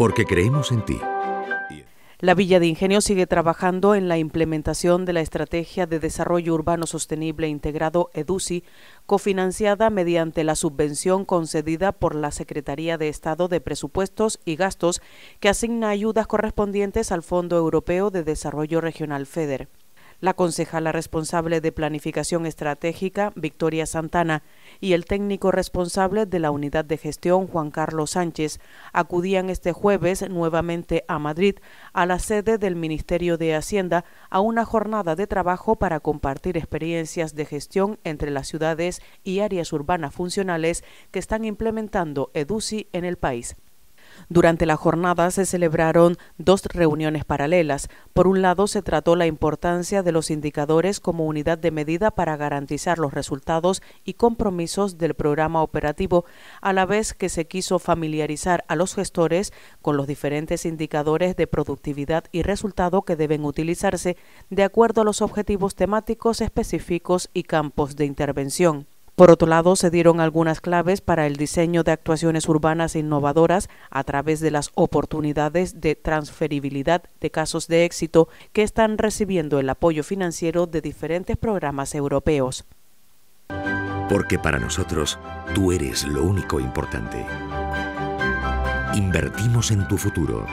porque creemos en ti. La Villa de Ingenio sigue trabajando en la implementación de la Estrategia de Desarrollo Urbano Sostenible Integrado EDUCI, cofinanciada mediante la subvención concedida por la Secretaría de Estado de Presupuestos y Gastos, que asigna ayudas correspondientes al Fondo Europeo de Desarrollo Regional FEDER la concejala responsable de Planificación Estratégica, Victoria Santana, y el técnico responsable de la unidad de gestión, Juan Carlos Sánchez, acudían este jueves nuevamente a Madrid, a la sede del Ministerio de Hacienda, a una jornada de trabajo para compartir experiencias de gestión entre las ciudades y áreas urbanas funcionales que están implementando EDUCI en el país. Durante la jornada se celebraron dos reuniones paralelas. Por un lado, se trató la importancia de los indicadores como unidad de medida para garantizar los resultados y compromisos del programa operativo, a la vez que se quiso familiarizar a los gestores con los diferentes indicadores de productividad y resultado que deben utilizarse de acuerdo a los objetivos temáticos específicos y campos de intervención. Por otro lado, se dieron algunas claves para el diseño de actuaciones urbanas e innovadoras a través de las oportunidades de transferibilidad de casos de éxito que están recibiendo el apoyo financiero de diferentes programas europeos. Porque para nosotros, tú eres lo único importante. Invertimos en tu futuro.